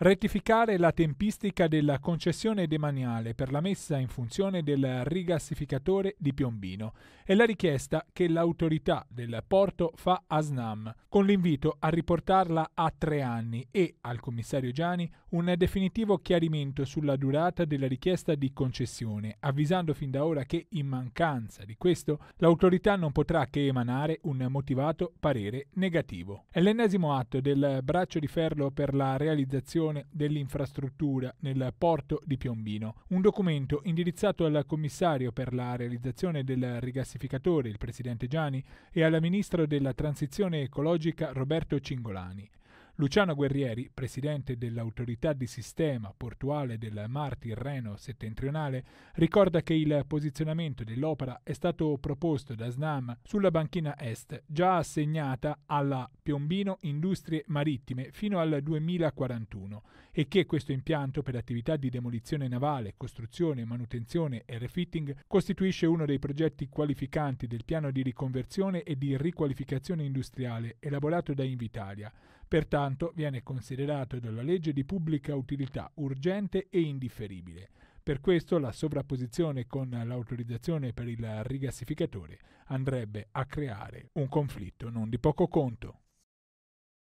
rettificare la tempistica della concessione demaniale per la messa in funzione del rigassificatore di Piombino e la richiesta che l'autorità del porto fa a Snam, con l'invito a riportarla a tre anni e al commissario Gianni un definitivo chiarimento sulla durata della richiesta di concessione, avvisando fin da ora che in mancanza di questo l'autorità non potrà che emanare un motivato parere negativo. È l'ennesimo atto del braccio di ferro per la realizzazione gestione dell'infrastruttura nel porto di Piombino. Un documento indirizzato al commissario per la realizzazione del rigassificatore, il presidente Gianni, e al ministro della transizione ecologica Roberto Cingolani. Luciano Guerrieri, presidente dell'autorità di sistema portuale del Mar Tirreno settentrionale, ricorda che il posizionamento dell'opera è stato proposto da SNAM sulla banchina est, già assegnata alla Piombino Industrie Marittime fino al 2041 e che questo impianto per attività di demolizione navale, costruzione, manutenzione e refitting costituisce uno dei progetti qualificanti del piano di riconversione e di riqualificazione industriale elaborato da Invitalia. Pertanto viene considerato dalla legge di pubblica utilità urgente e indifferibile. Per questo la sovrapposizione con l'autorizzazione per il rigassificatore andrebbe a creare un conflitto non di poco conto.